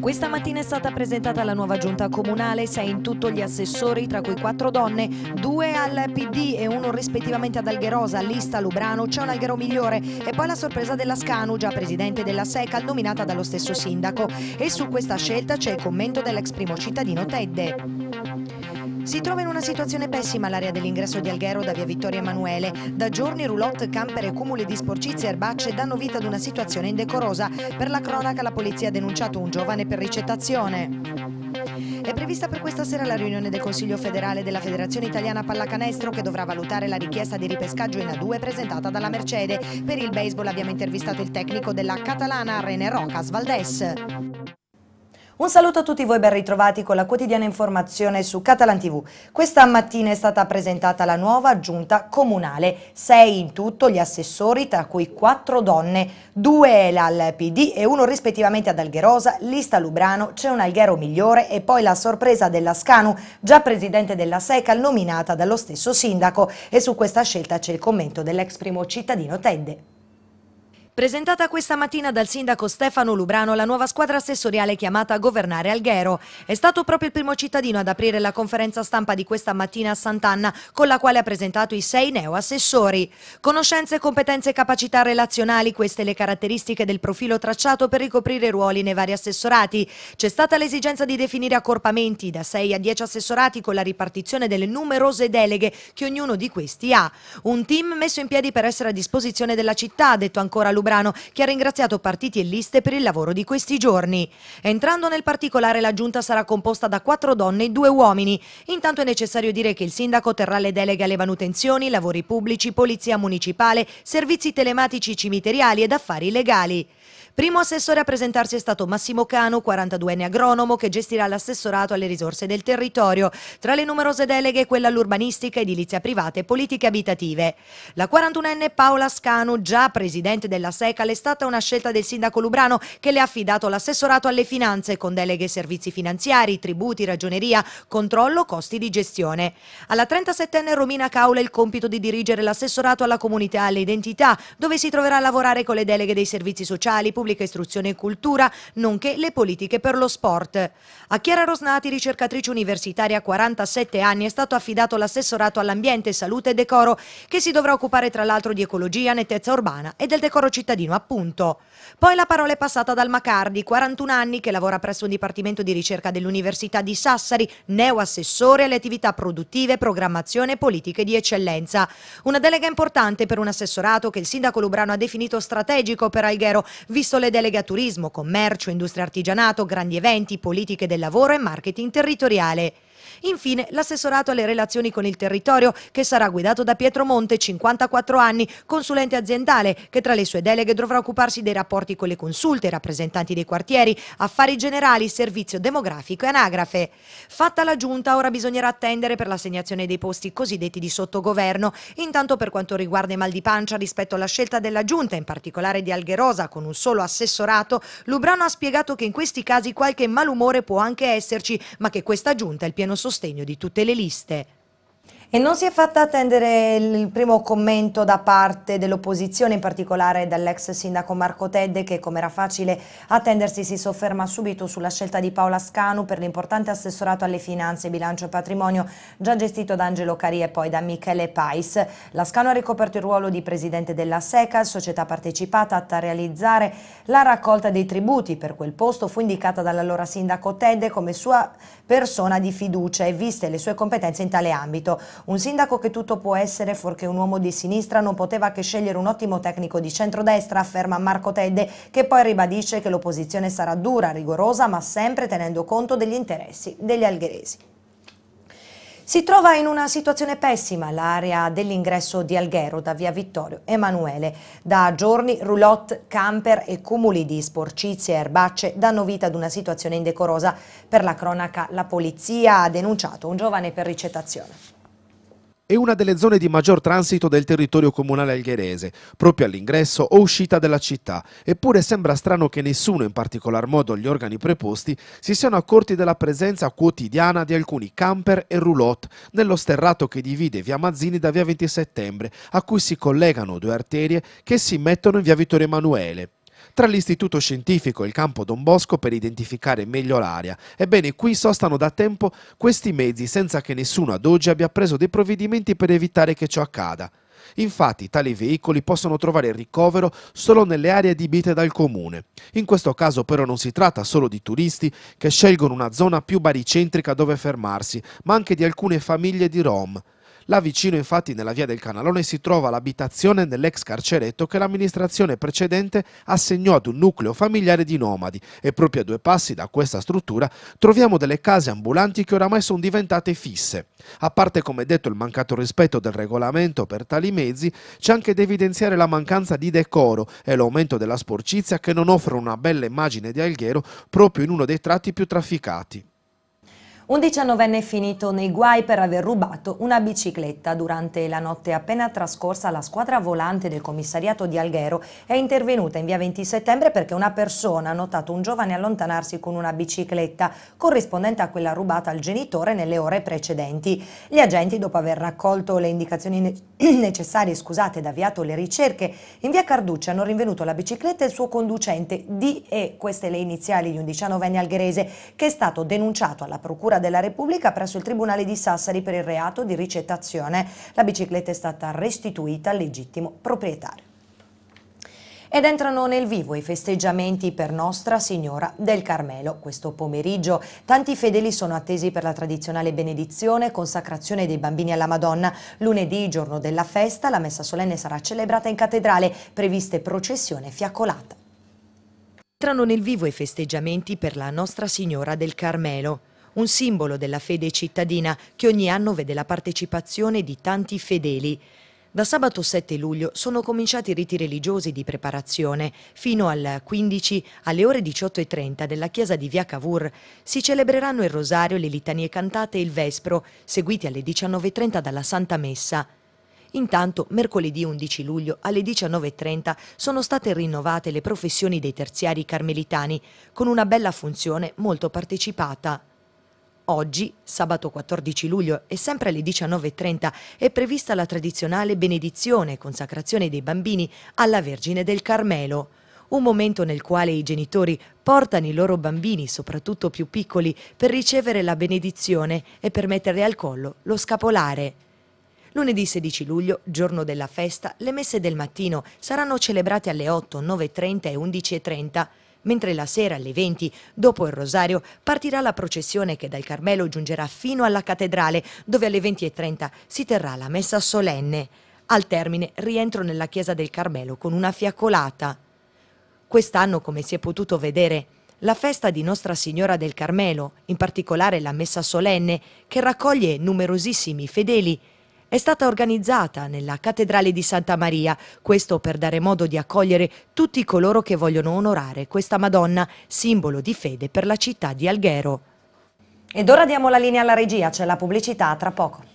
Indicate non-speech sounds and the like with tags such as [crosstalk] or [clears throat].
Questa mattina è stata presentata la nuova giunta comunale, sei in tutto gli assessori, tra cui quattro donne, due al PD e uno rispettivamente ad Algherosa, Lista, Lubrano, c'è un Alghero migliore e poi la sorpresa della Scanu, già presidente della SECA, nominata dallo stesso sindaco. E su questa scelta c'è il commento dell'ex primo cittadino Tedde. Si trova in una situazione pessima l'area dell'ingresso di Alghero da via Vittorio Emanuele. Da giorni roulotte, camper e cumuli di sporcizie e erbacce danno vita ad una situazione indecorosa. Per la cronaca la polizia ha denunciato un giovane per ricettazione. È prevista per questa sera la riunione del Consiglio federale della Federazione Italiana Pallacanestro che dovrà valutare la richiesta di ripescaggio in A2 presentata dalla Mercede. Per il baseball abbiamo intervistato il tecnico della catalana René Rocas Valdés. Un saluto a tutti voi ben ritrovati con la quotidiana informazione su Catalan TV. Questa mattina è stata presentata la nuova giunta comunale, sei in tutto gli assessori tra cui quattro donne, due al PD e uno rispettivamente ad Algherosa, Lista Lubrano, C'è un Alghero migliore e poi la sorpresa della Scanu, già presidente della SECAL nominata dallo stesso sindaco e su questa scelta c'è il commento dell'ex primo cittadino Tedde. Presentata questa mattina dal sindaco Stefano Lubrano la nuova squadra assessoriale chiamata a governare Alghero. È stato proprio il primo cittadino ad aprire la conferenza stampa di questa mattina a Sant'Anna con la quale ha presentato i sei neoassessori. Conoscenze, competenze e capacità relazionali, queste le caratteristiche del profilo tracciato per ricoprire ruoli nei vari assessorati. C'è stata l'esigenza di definire accorpamenti da 6 a 10 assessorati con la ripartizione delle numerose deleghe che ognuno di questi ha. Un team messo in piedi per essere a disposizione della città, detto ancora Lubrano Lubrano, che ha ringraziato partiti e liste per il lavoro di questi giorni. Entrando nel particolare, la giunta sarà composta da quattro donne e due uomini. Intanto è necessario dire che il sindaco terrà le deleghe alle manutenzioni, lavori pubblici, polizia municipale, servizi telematici cimiteriali ed affari legali. Primo assessore a presentarsi è stato Massimo Cano, 42enne agronomo, che gestirà l'assessorato alle risorse del territorio, tra le numerose deleghe quella all'urbanistica, edilizia privata e politiche abitative. La 41enne Paola Scanu, già presidente della SECAL, è stata una scelta del sindaco Lubrano che le ha affidato l'assessorato alle finanze con deleghe servizi finanziari, tributi, ragioneria, controllo, costi di gestione. Alla 37enne Romina Caula il compito di dirigere l'assessorato alla comunità e all'identità, dove si troverà a lavorare con le deleghe dei servizi sociali, pubblicità pubblica istruzione e cultura, nonché le politiche per lo sport. A Chiara Rosnati, ricercatrice universitaria a 47 anni, è stato affidato l'assessorato all'ambiente, salute e decoro, che si dovrà occupare tra l'altro di ecologia, nettezza urbana e del decoro cittadino, appunto. Poi la parola è passata dal Macardi, 41 anni, che lavora presso un dipartimento di ricerca dell'Università di Sassari, neoassessore alle attività produttive, programmazione e politiche di eccellenza. Una delega importante per un assessorato che il sindaco Lubrano ha definito strategico per Alghero, visto presso le delega turismo, commercio, industria artigianato, grandi eventi, politiche del lavoro e marketing territoriale. Infine l'assessorato alle relazioni con il territorio che sarà guidato da Pietro Monte, 54 anni, consulente aziendale che tra le sue deleghe dovrà occuparsi dei rapporti con le consulte, rappresentanti dei quartieri, affari generali, servizio demografico e anagrafe. Fatta la giunta ora bisognerà attendere per l'assegnazione dei posti cosiddetti di sottogoverno. Intanto per quanto riguarda i mal di pancia rispetto alla scelta della giunta, in particolare di Algherosa con un solo assessorato, Lubrano ha spiegato che in questi casi qualche malumore può anche esserci, ma che questa giunta è il piano pieno sostegno di tutte le liste e non si è fatta attendere il primo commento da parte dell'opposizione, in particolare dall'ex sindaco Marco Tedde che, come era facile attendersi, si sofferma subito sulla scelta di Paola Scanu per l'importante assessorato alle finanze, bilancio e patrimonio già gestito da Angelo Cari e poi da Michele Pais. La Scanu ha ricoperto il ruolo di presidente della SECA, società partecipata atta a realizzare la raccolta dei tributi per quel posto, fu indicata dall'allora sindaco Tedde come sua persona di fiducia e viste le sue competenze in tale ambito. Un sindaco che tutto può essere fuorché un uomo di sinistra non poteva che scegliere un ottimo tecnico di centrodestra, afferma Marco Tedde, che poi ribadisce che l'opposizione sarà dura, rigorosa, ma sempre tenendo conto degli interessi degli algheresi. Si trova in una situazione pessima l'area dell'ingresso di Alghero da via Vittorio Emanuele. Da giorni roulotte, camper e cumuli di sporcizie e erbacce danno vita ad una situazione indecorosa. Per la cronaca la polizia ha denunciato un giovane per ricettazione è una delle zone di maggior transito del territorio comunale algherese, proprio all'ingresso o uscita della città, eppure sembra strano che nessuno, in particolar modo gli organi preposti, si siano accorti della presenza quotidiana di alcuni camper e roulotte nello sterrato che divide via Mazzini da via 20 settembre, a cui si collegano due arterie che si mettono in via Vittorio Emanuele tra l'Istituto Scientifico e il Campo Don Bosco per identificare meglio l'area. Ebbene, qui sostano da tempo questi mezzi senza che nessuno ad oggi abbia preso dei provvedimenti per evitare che ciò accada. Infatti tali veicoli possono trovare ricovero solo nelle aree adibite dal comune. In questo caso però non si tratta solo di turisti che scelgono una zona più baricentrica dove fermarsi, ma anche di alcune famiglie di Rom. Là vicino infatti nella via del Canalone si trova l'abitazione dell'ex carceretto che l'amministrazione precedente assegnò ad un nucleo familiare di nomadi e proprio a due passi da questa struttura troviamo delle case ambulanti che oramai sono diventate fisse. A parte come detto il mancato rispetto del regolamento per tali mezzi c'è anche da evidenziare la mancanza di decoro e l'aumento della sporcizia che non offre una bella immagine di Alghero proprio in uno dei tratti più trafficati. Un diciannovenne è finito nei guai per aver rubato una bicicletta. Durante la notte appena trascorsa la squadra volante del commissariato di Alghero è intervenuta in via 20 settembre perché una persona ha notato un giovane allontanarsi con una bicicletta corrispondente a quella rubata al genitore nelle ore precedenti. Gli agenti, dopo aver raccolto le indicazioni ne [clears throat] necessarie scusate, ed avviato le ricerche, in via Carducci hanno rinvenuto la bicicletta e il suo conducente D.E., queste le iniziali di un diciannovenne algherese che è stato denunciato alla procura procura della Repubblica presso il Tribunale di Sassari per il reato di ricettazione. La bicicletta è stata restituita al legittimo proprietario ed entrano nel vivo i festeggiamenti per Nostra Signora del Carmelo. Questo pomeriggio tanti fedeli sono attesi per la tradizionale benedizione e consacrazione dei bambini alla Madonna. Lunedì, giorno della festa, la messa solenne sarà celebrata in cattedrale, previste processione fiaccolata. Entrano nel vivo i festeggiamenti per la Nostra Signora del Carmelo un simbolo della fede cittadina che ogni anno vede la partecipazione di tanti fedeli. Da sabato 7 luglio sono cominciati i riti religiosi di preparazione. Fino al 15, alle ore 18.30 della chiesa di Via Cavour, si celebreranno il rosario, le litanie cantate e il vespro, seguiti alle 19.30 dalla Santa Messa. Intanto, mercoledì 11 luglio alle 19.30 sono state rinnovate le professioni dei terziari carmelitani, con una bella funzione molto partecipata. Oggi, sabato 14 luglio e sempre alle 19.30, è prevista la tradizionale benedizione e consacrazione dei bambini alla Vergine del Carmelo. Un momento nel quale i genitori portano i loro bambini, soprattutto più piccoli, per ricevere la benedizione e per mettere al collo lo scapolare. Lunedì 16 luglio, giorno della festa, le messe del mattino saranno celebrate alle 8, 9.30 e 11.30 mentre la sera alle 20, dopo il rosario, partirà la processione che dal Carmelo giungerà fino alla cattedrale, dove alle 20.30 si terrà la messa solenne. Al termine rientro nella chiesa del Carmelo con una fiaccolata. Quest'anno, come si è potuto vedere, la festa di Nostra Signora del Carmelo, in particolare la messa solenne, che raccoglie numerosissimi fedeli, è stata organizzata nella Cattedrale di Santa Maria, questo per dare modo di accogliere tutti coloro che vogliono onorare questa Madonna, simbolo di fede per la città di Alghero. Ed ora diamo la linea alla regia, c'è la pubblicità tra poco.